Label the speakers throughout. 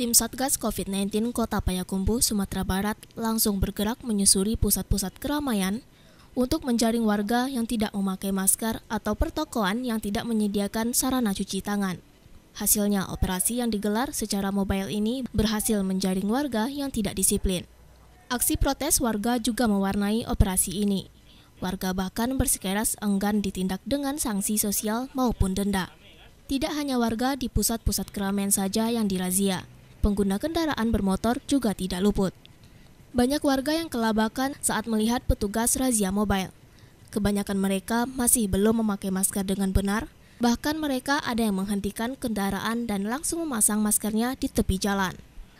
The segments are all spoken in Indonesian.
Speaker 1: Tim Satgas COVID-19 Kota Payakumbuh, Sumatera Barat langsung bergerak menyusuri pusat-pusat keramaian untuk menjaring warga yang tidak memakai masker atau pertokoan yang tidak menyediakan sarana cuci tangan. Hasilnya, operasi yang digelar secara mobile ini berhasil menjaring warga yang tidak disiplin. Aksi protes warga juga mewarnai operasi ini. Warga bahkan bersikeras enggan ditindak dengan sanksi sosial maupun denda. Tidak hanya warga di pusat-pusat keramaian saja yang dirazia, pengguna kendaraan bermotor juga tidak luput. Banyak warga yang kelabakan saat melihat petugas razia mobile. Kebanyakan mereka masih belum memakai masker dengan benar, bahkan mereka ada yang menghentikan kendaraan dan langsung memasang maskernya di tepi jalan.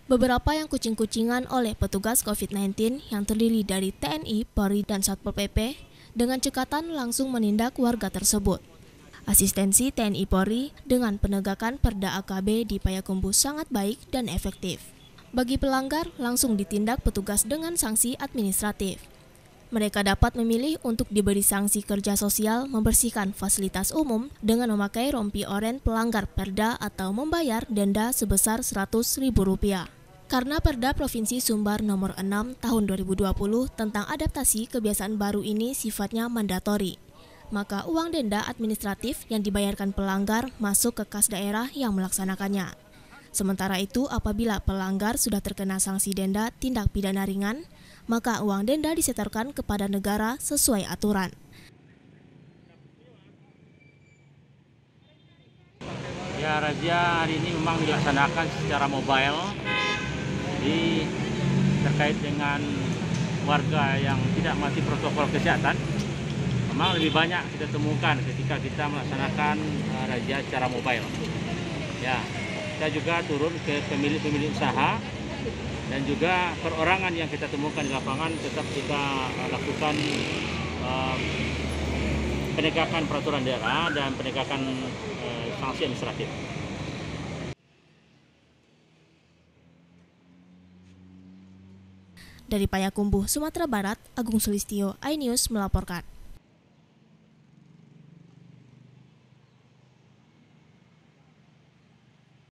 Speaker 1: Beberapa yang kucing-kucingan oleh petugas COVID-19 yang terdiri dari TNI, Polri, dan Satpol PP dengan cekatan langsung menindak warga tersebut. Asistensi TNI Polri dengan penegakan Perda AKB di Payakumbuh sangat baik dan efektif. Bagi pelanggar, langsung ditindak petugas dengan sanksi administratif. Mereka dapat memilih untuk diberi sanksi kerja sosial membersihkan fasilitas umum dengan memakai rompi oren pelanggar perda atau membayar denda sebesar Rp100.000. Karena Perda Provinsi Sumbar Nomor 6 Tahun 2020 tentang adaptasi kebiasaan baru ini sifatnya mandatori, maka uang denda administratif yang dibayarkan pelanggar masuk ke kas daerah yang melaksanakannya. Sementara itu, apabila pelanggar sudah terkena sanksi denda tindak pidana ringan, maka uang denda disetorkan kepada negara sesuai aturan.
Speaker 2: Ya, razia hari ini memang dilaksanakan secara mobile. Jadi terkait dengan warga yang tidak mati protokol kesehatan, memang lebih banyak kita temukan ketika kita melaksanakan uh, razia secara mobile. Ya, kita juga turun ke pemilik-pemilik usaha dan juga perorangan yang kita temukan di lapangan tetap kita uh, lakukan uh, penegakan peraturan daerah dan penegakan uh, sanksi administratif.
Speaker 1: Dari Payakumbuh, Sumatera Barat, Agung Sulistio, iNews melaporkan.